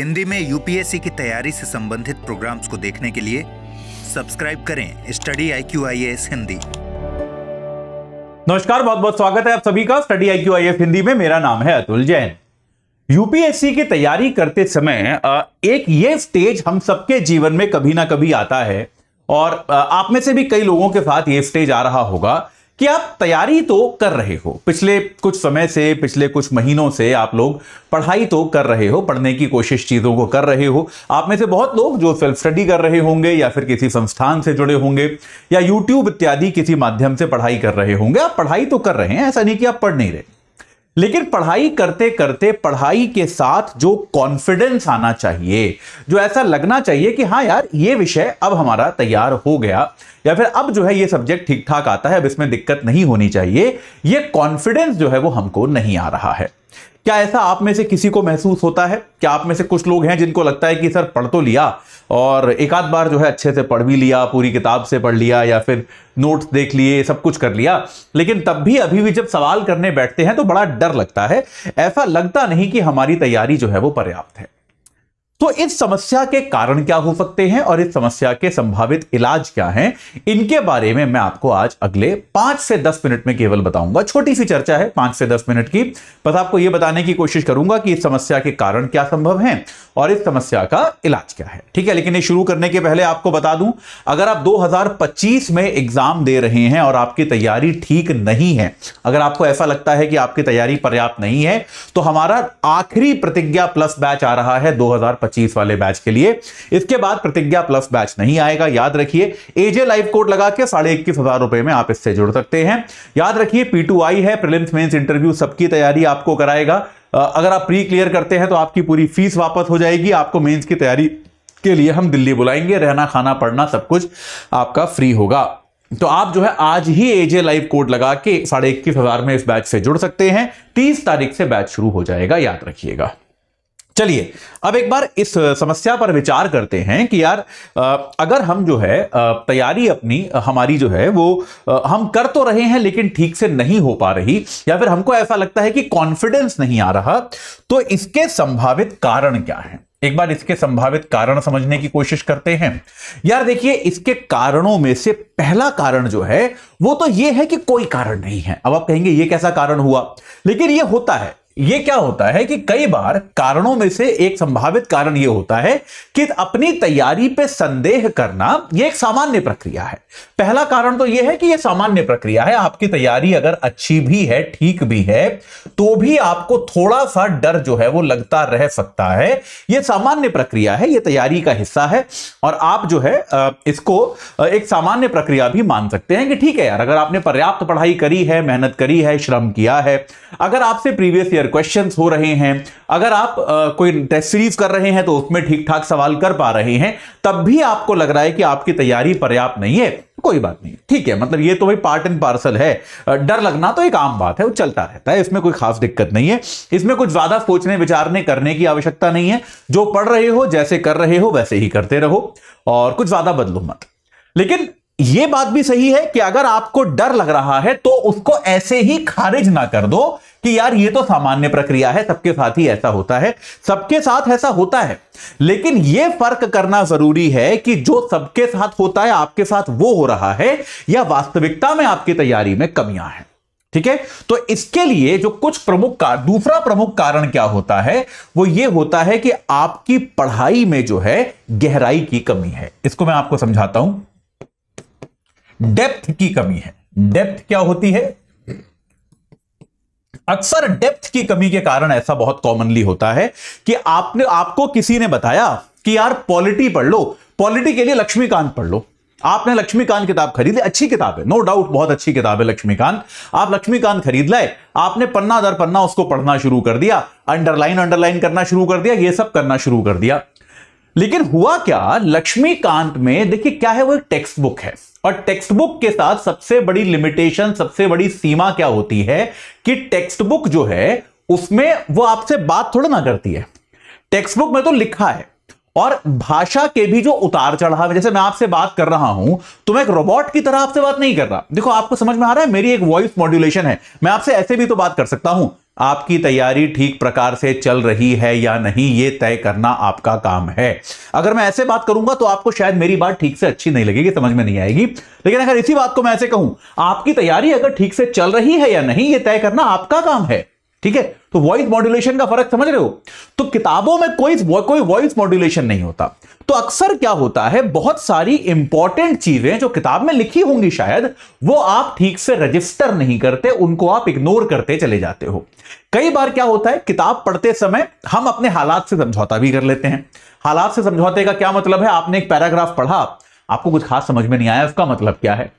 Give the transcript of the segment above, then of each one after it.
हिंदी में यूपीएससी की तैयारी से संबंधित प्रोग्राम्स को देखने के लिए सब्सक्राइब करें study I Q I S Hindi नमस्कार बहुत बहुत स्वागत है आप सभी का study I Q I S Hindi में मेरा नाम है अतुल जैन यूपीएससी की तैयारी करते समय एक ये स्टेज हम सबके जीवन में कभी ना कभी आता है और आप में से भी कई लोगों के साथ ये स्टेज आ रहा होगा कि आप तैयारी तो कर रहे हो पिछले कुछ समय से पिछले कुछ महीनों से आप लोग पढ़ाई तो कर रहे हो पढ़ने की कोशिश चीज़ों को कर रहे हो आप में से बहुत लोग जो सेल्फ स्टडी कर रहे होंगे या फिर किसी संस्थान से जुड़े होंगे या यूट्यूब इत्यादि किसी माध्यम से पढ़ाई कर रहे होंगे आप पढ़ाई तो कर रहे हैं ऐसा नहीं कि आप पढ़ नहीं रहे लेकिन पढ़ाई करते करते पढ़ाई के साथ जो कॉन्फिडेंस आना चाहिए जो ऐसा लगना चाहिए कि हाँ यार ये विषय अब हमारा तैयार हो गया या फिर अब जो है ये सब्जेक्ट ठीक ठाक आता है अब इसमें दिक्कत नहीं होनी चाहिए ये कॉन्फिडेंस जो है वो हमको नहीं आ रहा है क्या ऐसा आप में से किसी को महसूस होता है क्या आप में से कुछ लोग हैं जिनको लगता है कि सर पढ़ तो लिया और एक आध बार जो है अच्छे से पढ़ भी लिया पूरी किताब से पढ़ लिया या फिर नोट्स देख लिए सब कुछ कर लिया लेकिन तब भी अभी भी जब सवाल करने बैठते हैं तो बड़ा डर लगता है ऐसा लगता नहीं कि हमारी तैयारी जो है वो पर्याप्त है तो इस समस्या के कारण क्या हो सकते हैं और इस समस्या के संभावित इलाज क्या हैं इनके बारे में मैं आपको आज अगले पांच से दस मिनट में केवल बताऊंगा छोटी सी चर्चा है पांच से दस मिनट की बस आपको यह बताने की कोशिश करूंगा कि इस समस्या के कारण क्या संभव है और इस समस्या का इलाज क्या है ठीक है लेकिन ये शुरू करने के पहले आपको बता दूं अगर आप दो में एग्जाम दे रहे हैं और आपकी तैयारी ठीक नहीं है अगर आपको ऐसा लगता है कि आपकी तैयारी पर्याप्त नहीं है तो हमारा आखिरी प्रतिज्ञा प्लस बैच आ रहा है दो पच्चीस वाले बैच के लिए इसके बाद प्रतिज्ञा प्लस बैच नहीं आएगा याद रखिए एजे लाइव कोड लगा के साढ़े इक्कीस हजार रुपए में आप इससे जुड़ सकते हैं याद रखिए पी टू आई है प्रिलिम्स मेंस इंटरव्यू सबकी तैयारी आपको कराएगा अगर आप प्री क्लियर करते हैं तो आपकी पूरी फीस वापस हो जाएगी आपको मेंस की तैयारी के लिए हम दिल्ली बुलाएंगे रहना खाना पढ़ना सब कुछ आपका फ्री होगा तो आप जो है आज ही एजे लाइव कोड लगा के साढ़े इक्कीस हजार में इस बैच से जुड़ सकते हैं तीस तारीख से बैच शुरू हो जाएगा याद रखिएगा चलिए अब एक बार इस समस्या पर विचार करते हैं कि यार अगर हम जो है तैयारी अपनी हमारी जो है वो हम कर तो रहे हैं लेकिन ठीक से नहीं हो पा रही या फिर हमको ऐसा लगता है कि कॉन्फिडेंस नहीं आ रहा तो इसके संभावित कारण क्या हैं एक बार इसके संभावित कारण समझने की कोशिश करते हैं यार देखिए इसके कारणों में से पहला कारण जो है वो तो ये है कि कोई कारण नहीं है अब आप कहेंगे ये कैसा कारण हुआ लेकिन ये होता है ये क्या होता है कि कई बार कारणों में से एक संभावित कारण यह होता है कि अपनी तैयारी पे संदेह करना यह एक सामान्य प्रक्रिया है पहला कारण तो यह है कि यह सामान्य प्रक्रिया है आपकी तैयारी अगर अच्छी भी है ठीक भी है तो भी आपको थोड़ा सा डर जो है वो लगता रह सकता है यह सामान्य प्रक्रिया है यह तैयारी का हिस्सा है और आप जो है इसको एक सामान्य प्रक्रिया भी मान सकते हैं कि ठीक है यार अगर आपने पर्याप्त पढ़ाई करी है मेहनत करी है श्रम किया है अगर आपसे प्रीवियस ईयर क्वेश्चन हो रहे हैं अगर आप आ, कोई टेस्ट सीरीज कर रहे हैं तो उसमें ठीक ठाक सवाल कर पा रहे हैं तब भी आपको लग रहा है कि आपकी तैयारी पर्याप्त नहीं है कोई बात नहीं ठीक है मतलब ये तो भाई पार्ट एंड पार्सल है डर लगना तो एक आम बात है वो चलता रहता है इसमें कोई खास दिक्कत नहीं है इसमें कुछ ज्यादा सोचने विचारने करने की आवश्यकता नहीं है जो पढ़ रहे हो जैसे कर रहे हो वैसे ही करते रहो और कुछ ज्यादा बदलो मत लेकिन यह बात भी सही है कि अगर आपको डर लग रहा है तो उसको ऐसे ही खारिज ना कर दो कि यार ये तो सामान्य प्रक्रिया है सबके साथ ही ऐसा होता है सबके साथ ऐसा होता है लेकिन ये फर्क करना जरूरी है कि जो सबके साथ होता है आपके साथ वो हो रहा है या वास्तविकता में आपकी तैयारी में कमियां हैं ठीक है तो इसके लिए जो कुछ प्रमुख कारण दूसरा प्रमुख कारण क्या होता है वो ये होता है कि आपकी पढ़ाई में जो है गहराई की कमी है इसको मैं आपको समझाता हूं डेप्थ की कमी है डेप्थ क्या होती है अक्सर डेप्थ की कमी के कारण ऐसा बहुत कॉमनली होता है कि आपने आपको किसी ने बताया कि यार पॉलिटी पढ़ लो पॉलिटी के लिए लक्ष्मीकांत पढ़ लो आपने लक्ष्मीकांत किताब खरीदी अच्छी किताब है नो no डाउट बहुत अच्छी किताब है लक्ष्मीकांत आप लक्ष्मीकांत खरीद लाए आपने पन्ना दर पन्ना उसको पढ़ना शुरू कर दिया अंडरलाइन अंडरलाइन करना शुरू कर दिया ये सब करना शुरू कर दिया लेकिन हुआ क्या लक्ष्मीकांत में देखिए क्या है वो एक टेक्स्ट बुक है और टेक्स्ट बुक के साथ सबसे बड़ी लिमिटेशन सबसे बड़ी सीमा क्या होती है कि टेक्स्ट बुक जो है उसमें वो आपसे बात थोड़ा ना करती है टेक्स्ट बुक में तो लिखा है और भाषा के भी जो उतार चढ़ाव जैसे मैं आपसे बात कर रहा हूं तो मैं एक रोबोट की तरह आपसे बात नहीं कर रहा देखो आपको समझ में आ रहा है मेरी एक वॉइस मॉड्यूलेशन है मैं आपसे ऐसे भी तो बात कर सकता हूं आपकी तैयारी ठीक प्रकार से चल रही है या नहीं ये तय करना आपका काम है अगर मैं ऐसे बात करूंगा तो आपको शायद मेरी बात ठीक से अच्छी नहीं लगेगी समझ में नहीं आएगी लेकिन अगर इसी बात को मैं ऐसे कहूं आपकी तैयारी अगर ठीक से चल रही है या नहीं ये तय करना आपका काम है ठीक है तो वॉइस मॉड्यूलेशन का फर्क समझ रहे हो तो किताबों में कोई कोई वॉइस मॉड्यूलेशन नहीं होता तो अक्सर क्या होता है बहुत सारी इंपॉर्टेंट चीजें जो किताब में लिखी होंगी शायद वो आप ठीक से रजिस्टर नहीं करते उनको आप इग्नोर करते चले जाते हो कई बार क्या होता है किताब पढ़ते समय हम अपने हालात से समझौता भी कर लेते हैं हालात से समझौते का क्या मतलब है आपने एक पैराग्राफ पढ़ा आपको कुछ खास समझ में नहीं आया उसका मतलब क्या है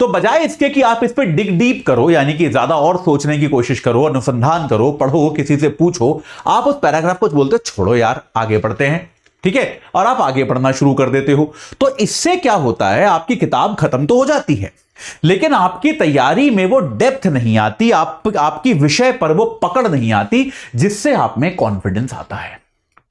तो बजाय इसके कि आप इस पर डिग डीप करो यानी कि ज्यादा और सोचने की कोशिश करो अनुसंधान करो पढ़ो किसी से पूछो आप उस पैराग्राफ को बोलते छोड़ो यार आगे पढ़ते हैं ठीक है और आप आगे पढ़ना शुरू कर देते हो तो इससे क्या होता है आपकी किताब खत्म तो हो जाती है लेकिन आपकी तैयारी में वो डेप्थ नहीं आती आप, आपकी विषय पर वो पकड़ नहीं आती जिससे आप में कॉन्फिडेंस आता है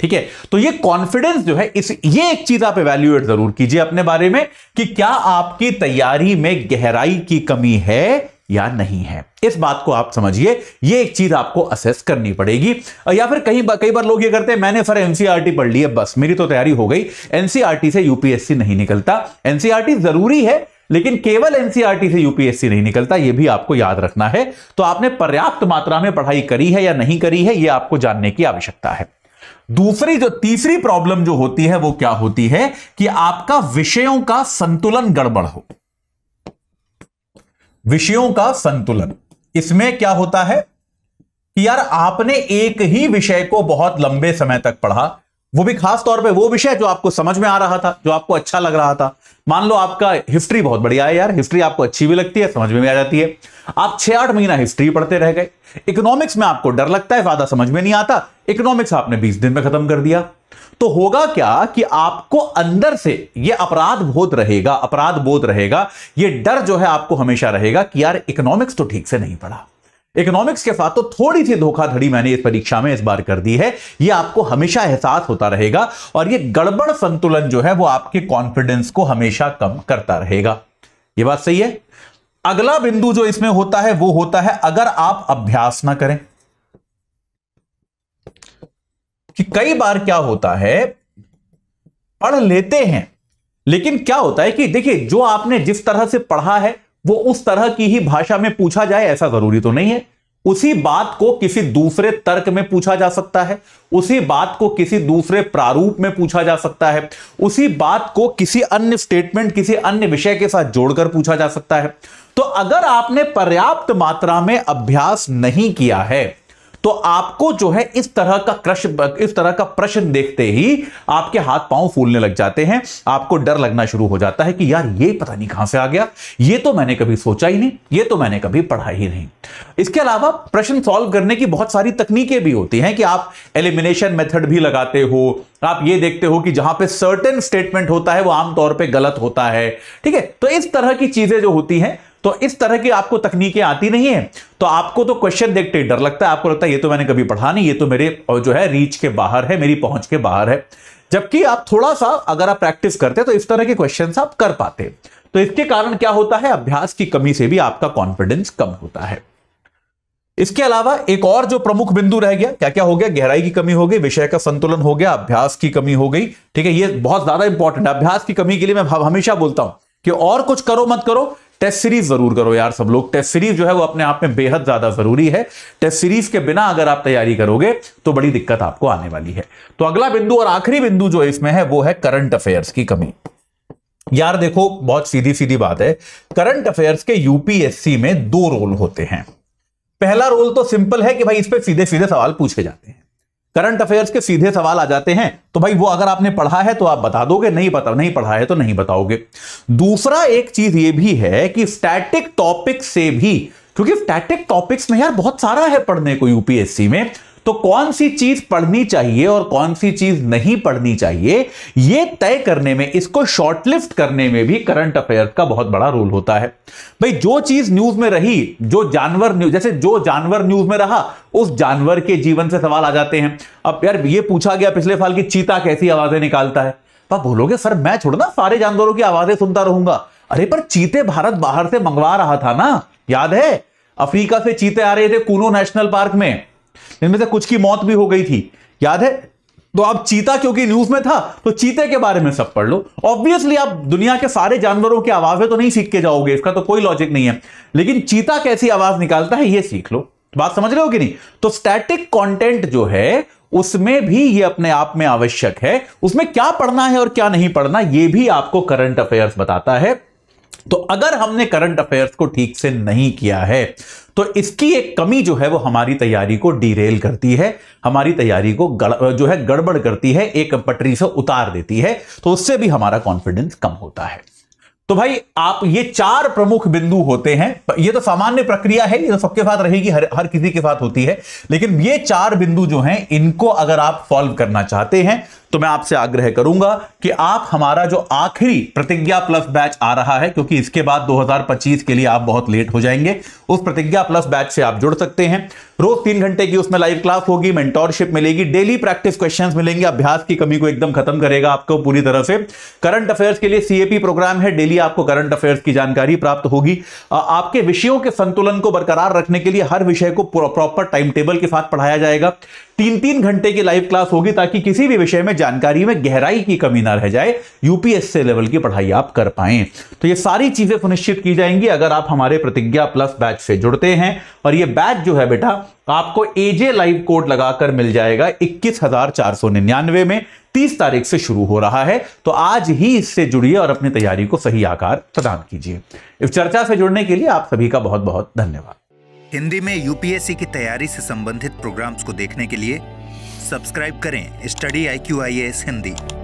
ठीक है तो ये कॉन्फिडेंस जो है इस ये एक चीज आप एवेल्यूएट जरूर कीजिए अपने बारे में कि क्या आपकी तैयारी में गहराई की कमी है या नहीं है इस बात को आप समझिए ये एक चीज आपको असेस करनी पड़ेगी या फिर कहीं कई बार लोग ये करते हैं मैंने सर एनसीआरटी e पढ़ ली है बस मेरी तो तैयारी हो गई एनसीआरटी e से यूपीएससी नहीं निकलता एनसीआरटी e जरूरी है लेकिन केवल एनसीआरटी से यूपीएससी नहीं निकलता यह भी आपको याद रखना है तो आपने पर्याप्त मात्रा में पढ़ाई करी है या नहीं करी है यह आपको जानने की आवश्यकता है दूसरी जो तीसरी प्रॉब्लम जो होती है वो क्या होती है कि आपका विषयों का संतुलन गड़बड़ हो विषयों का संतुलन इसमें क्या होता है कि यार आपने एक ही विषय को बहुत लंबे समय तक पढ़ा वो भी खास तौर पे वो विषय जो आपको समझ में आ रहा था जो आपको अच्छा लग रहा था मान लो आपका हिस्ट्री बहुत बढ़िया है यार हिस्ट्री आपको अच्छी भी लगती है समझ में भी आ जाती है आप छह आठ महीना हिस्ट्री पढ़ते रह गए इकोनॉमिक्स में आपको डर लगता है ज्यादा समझ में नहीं आता इकोनॉमिक्स आपने बीस दिन में खत्म कर दिया तो होगा क्या कि आपको अंदर से यह अपराध बोध रहेगा अपराध बोध रहेगा यह डर जो है आपको हमेशा रहेगा कि यार इकोनॉमिक्स तो ठीक से नहीं पढ़ा इकोनॉमिक्स के साथ तो थोड़ी सी धोखाधड़ी मैंने इस परीक्षा में इस बार कर दी है ये आपको हमेशा एहसास होता रहेगा और ये गड़बड़ संतुलन जो है वो आपके कॉन्फिडेंस को हमेशा कम करता रहेगा ये बात सही है अगला बिंदु जो इसमें होता है वो होता है अगर आप अभ्यास ना करें कि कई बार क्या होता है पढ़ लेते हैं लेकिन क्या होता है कि देखिए जो आपने जिस तरह से पढ़ा है वो उस तरह की ही भाषा में पूछा जाए ऐसा जरूरी तो नहीं है उसी बात को किसी दूसरे तर्क में पूछा जा सकता है उसी बात को किसी दूसरे प्रारूप में पूछा जा सकता है उसी बात को किसी अन्य स्टेटमेंट किसी अन्य विषय के साथ जोड़कर पूछा जा सकता है तो अगर आपने पर्याप्त मात्रा में अभ्यास नहीं किया है तो आपको जो है इस तरह का क्रश इस तरह का प्रश्न देखते ही आपके हाथ पांव फूलने लग जाते हैं आपको डर लगना शुरू हो जाता है कि यार ये पता नहीं कहां से आ गया ये तो मैंने कभी सोचा ही नहीं ये तो मैंने कभी पढ़ा ही नहीं इसके अलावा प्रश्न सॉल्व करने की बहुत सारी तकनीकें भी होती हैं कि आप एलिमिनेशन मेथड भी लगाते हो आप ये देखते हो कि जहां पे सर्टेन स्टेटमेंट होता है वो आमतौर पे गलत होता है ठीक है तो इस तरह की चीजें जो होती हैं तो इस तरह की आपको तकनीकें आती नहीं है तो आपको तो क्वेश्चन देखते ही डर लगता है आपको लगता है ये तो मैंने कभी पढ़ा नहीं ये तो मेरे जो है रीच के बाहर है मेरी पहुंच के बाहर है जबकि आप थोड़ा सा अगर आप प्रैक्टिस करते तो इस तरह के क्वेश्चन आप कर पाते तो इसके कारण क्या होता है अभ्यास की कमी से भी आपका कॉन्फिडेंस कम होता है इसके अलावा एक और जो प्रमुख बिंदु रह गया क्या क्या हो गया गहराई की कमी हो गई विषय का संतुलन हो गया अभ्यास की कमी हो गई ठीक है ये बहुत ज्यादा इंपॉर्टेंट अभ्यास की कमी के लिए मैं हमेशा बोलता हूं कि और कुछ करो मत करो टेस्ट सीरीज जरूर करो यार सब लोग टेस्ट सीरीज जो है वो अपने आप में बेहद ज्यादा जरूरी है टेस्ट सीरीज के बिना अगर आप तैयारी करोगे तो बड़ी दिक्कत आपको आने वाली है तो अगला बिंदु और आखिरी बिंदु जो इसमें है वो है करंट अफेयर्स की कमी यार देखो बहुत सीधी सीधी बात है करंट अफेयर्स के यूपीएससी में दो रोल होते हैं पहला रोल तो सिंपल है कि भाई इस पर सीधे सीधे सवाल पूछे जाते हैं करंट अफेयर्स के सीधे सवाल आ जाते हैं तो भाई वो अगर आपने पढ़ा है तो आप बता दोगे नहीं पता नहीं पढ़ा है तो नहीं बताओगे दूसरा एक चीज ये भी है कि स्टैटिक टॉपिक से भी क्योंकि स्टैटिक टॉपिक्स में यार बहुत सारा है पढ़ने को यूपीएससी में तो कौन सी चीज पढ़नी चाहिए और कौन सी चीज नहीं पढ़नी चाहिए यह तय करने में इसको शॉर्टलिफ्ट करने में भी करंट अफेयर्स का बहुत बड़ा रोल होता है भाई जो चीज न्यूज में रही जो जानवर न्यूज जैसे जो जानवर न्यूज में रहा उस जानवर के जीवन से सवाल आ जाते हैं अब यार ये पूछा गया पिछले साल की चीता कैसी आवाजें निकालता है तो आप बोलोगे सर मैं छोड़ ना सारे जानवरों की आवाजें सुनता रहूंगा अरे पर चीते भारत बाहर से मंगवा रहा था ना याद है अफ्रीका से चीते आ रहे थे कूनो नेशनल पार्क में इनमें से कुछ की मौत भी हो गई थी याद है तो आप चीता क्योंकि न्यूज में था तो चीते के बारे में सब पढ़ लो ऑब्वियसली आप दुनिया के सारे जानवरों की आवाजें तो नहीं सीख के जाओगे इसका तो कोई लॉजिक नहीं है लेकिन चीता कैसी आवाज निकालता है ये सीख लो बात समझ रहे हो कि नहीं तो स्टैटिक कंटेंट जो है उसमें भी ये अपने आप में आवश्यक है उसमें क्या पढ़ना है और क्या नहीं पढ़ना यह भी आपको करंट अफेयर्स बताता है तो अगर हमने करंट अफेयर्स को ठीक से नहीं किया है तो इसकी एक कमी जो है वो हमारी तैयारी को डीरेल करती है हमारी तैयारी को गड़, जो है गड़बड़ करती है एक पटरी से उतार देती है तो उससे भी हमारा कॉन्फिडेंस कम होता है तो भाई आप ये चार प्रमुख बिंदु होते हैं ये तो सामान्य प्रक्रिया है ये तो सबके साथ रहेगी हर हर किसी के साथ होती है लेकिन ये चार बिंदु जो हैं इनको अगर आप सॉल्व करना चाहते हैं तो मैं आपसे आग्रह करूंगा कि आप हमारा जो आखिरी प्रतिज्ञा प्लस बैच आ रहा है क्योंकि इसके बाद 2025 के लिए आप बहुत लेट हो जाएंगे उस प्रतिज्ञा प्लस बैच से आप जुड़ सकते हैं रोज तीन घंटे की उसमें लाइव क्लास होगी मेंटोरशिप मिलेगी डेली प्रैक्टिस क्वेश्चंस मिलेंगे अभ्यास की कमी को एकदम खत्म करेगा आपको पूरी तरह से करंट अफेयर्स के लिए सीएपी प्रोग्राम है डेली आपको करंट अफेयर्स की जानकारी प्राप्त होगी आपके विषयों के संतुलन को बरकरार रखने के लिए हर विषय को प्रॉपर टाइम टेबल के साथ पढ़ाया जाएगा तीन तीन घंटे की लाइव क्लास होगी ताकि किसी भी विषय में जानकारी में गहराई की कमी ना रह जाए यूपीएससी लेवल की पढ़ाई आप कर पाए तो ये सारी चीजें सुनिश्चित की जाएंगी अगर आप हमारे प्रतिज्ञा प्लस बैच से जुड़ते हैं और ये बैच जो है बेटा आपको एजे लाइव कोड लगाकर मिल जाएगा इक्कीस में तीस तारीख से शुरू हो रहा है तो आज ही इससे जुड़िए और अपनी तैयारी को सही आकार प्रदान कीजिए इस चर्चा से जुड़ने के लिए आप सभी का बहुत बहुत धन्यवाद हिंदी में यूपीएससी की तैयारी से संबंधित प्रोग्राम्स को देखने के लिए सब्सक्राइब करें study I Q I S Hindi